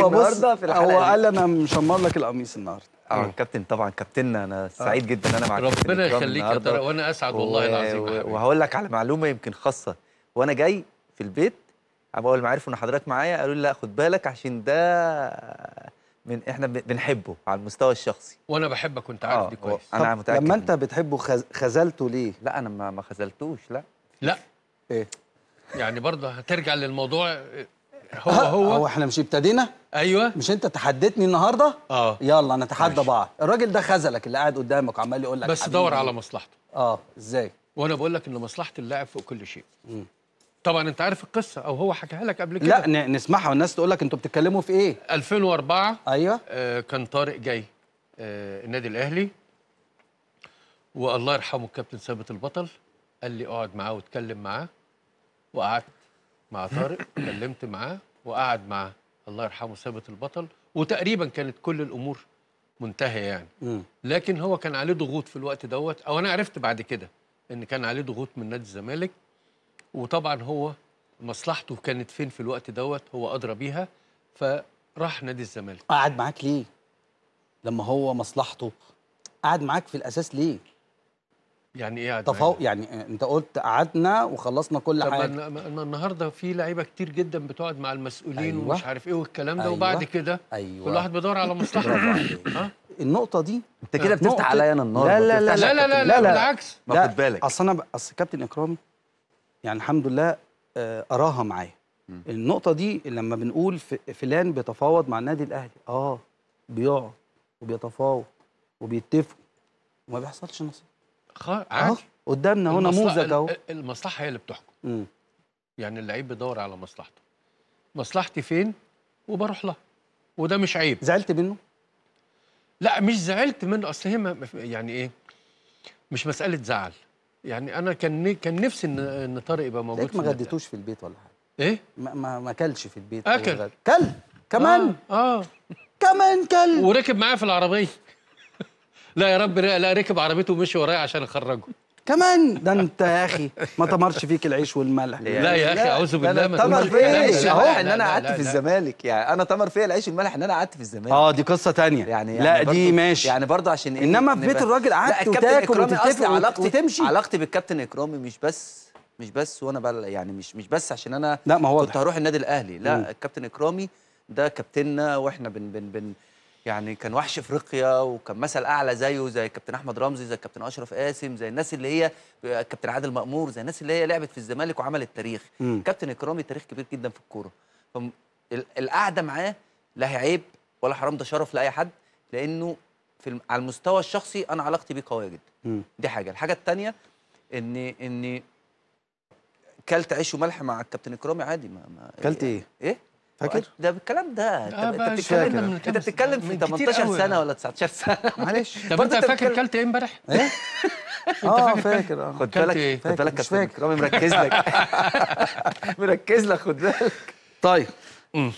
هو بص في الحلقه هو قال انا مشمر لك القميص النهارده اه كابتن طبعا كابتننا انا آه. سعيد جدا انا معاك ربنا يخليك يا ترى وانا اسعد والله العظيم وهقول لك على معلومه يمكن خاصه وانا جاي في البيت اول ما عرفوا ان حضرتك معايا قالوا لي لا خد بالك عشان ده من احنا بنحبه على المستوى الشخصي وانا بحبك وانت عارف آه، دي كويس انا متاكد لما انت بتحبه خز... خذلته ليه؟ لا انا ما خذلتوش لا لا ايه يعني برضه هترجع للموضوع هو هو هو احنا مش ابتدينا ايوه مش انت تحدتني النهارده اه يلا نتحدى بعض الراجل ده خذلك اللي قاعد قدامك وعمال يقول لك بس دور على مصلحته اه ازاي وانا بقول لك ان مصلحه اللاعب فوق كل شيء م. طبعا انت عارف القصه او هو حكاها لك قبل كده لا نسمعها والناس تقول لك انتوا بتتكلموا في ايه 2004 ايوه آه كان طارق جاي آه النادي الاهلي والله يرحمه الكابتن ثابت البطل قال لي اقعد معاه واتكلم معاه وقعدت مع طارق كلمت معاه وقعد مع الله يرحمه ثابت البطل وتقريبا كانت كل الامور منتهيه يعني لكن هو كان عليه ضغوط في الوقت دوت او انا عرفت بعد كده ان كان عليه ضغوط من نادي الزمالك وطبعا هو مصلحته كانت فين في الوقت دوت هو ادرى بيها فراح نادي الزمالك قعد معاك ليه لما هو مصلحته قعد معاك في الاساس ليه يعني ايه قعدنا؟ تفوق يعني انت قلت قعدنا وخلصنا كل طب حاجه طب النهارده في لعيبه كتير جدا بتقعد مع المسؤولين أيوة. ومش عارف ايه والكلام ده أيوة. وبعد كده أيوة. كل واحد بيدور على مصلحته النقطة دي انت كده آه، بتفتح عليا انا النار لا لا لا لا لا لا, لا, لا بالعكس ما خد بالك اصل انا اصل كابتن اكرامي يعني الحمد لله آه، اراها معايا النقطة دي لما بنقول فلان بيتفاوض مع النادي الاهلي اه بيقعد وبيتفاوض وبيتفقوا وما بيحصلش نصيب عادي قدامنا هو نموذج اهو المصلحه هي اللي بتحكم يعني اللعيب بيدور على مصلحته مصلحتي فين وبروح لها وده مش عيب زعلت منه لا مش زعلت منه اصل هي يعني ايه مش مساله زعل يعني انا كان كان نفسي ان ان طارق يبقى موجود ما غديتوش في البيت ولا حاجه ايه ما ما, ما اكلش في البيت اكل كل كمان اه, آه. كمان كل وركب معايا في العربيه لا يا رب لا ركب عربيته ومشي ورايا عشان اخرجه كمان ده انت يا اخي ما تمرش فيك العيش والملح لا يا اخي اعوذ بالله ما تمر فيا اهو ان انا قعدت في الزمالك يعني انا تمر فيا العيش والملح ان انا قعدت في الزمالك اه دي قصه ثانيه يعني, يعني, لا دي ماشي يعني برضه عشان إيه انما في بيت الراجل قعدت وتاكل وتتفق علاقتي تمشي علاقتي بالكابتن اكرامي مش بس مش بس وانا بقى يعني مش مش بس عشان انا لا ما هو كنت هروح النادي الاهلي لا الكابتن اكرامي ده كابتننا واحنا بن بن بن يعني كان وحش افريقيا وكان مثل اعلى زيه زي كابتن احمد رمزي زي كابتن اشرف قاسم زي الناس اللي هي كابتن عادل مامور زي الناس اللي هي لعبت في الزمالك وعملت تاريخ م. كابتن اكرامي تاريخ كبير جدا في الكوره القعده معاه لا هي عيب ولا حرام ده شرف لاي حد لانه في على المستوى الشخصي انا علاقتي بيه قويه جدا م. دي حاجه الحاجه الثانيه ان ان كلت عيش وملح مع الكابتن اكرامي عادي ما, ما كلت ايه ايه فاكر؟ ده الكلام ده انت بتتكلم انت بتتكلم في 18 يعني. سنه ولا 19 سنه معلش طب انت فاكر كلت ايه امبارح؟ ايه؟ اه فاكر اه خد بالك إيه؟ خد بالك كابتن رامي مركز لك مركز لك خد بالك طيب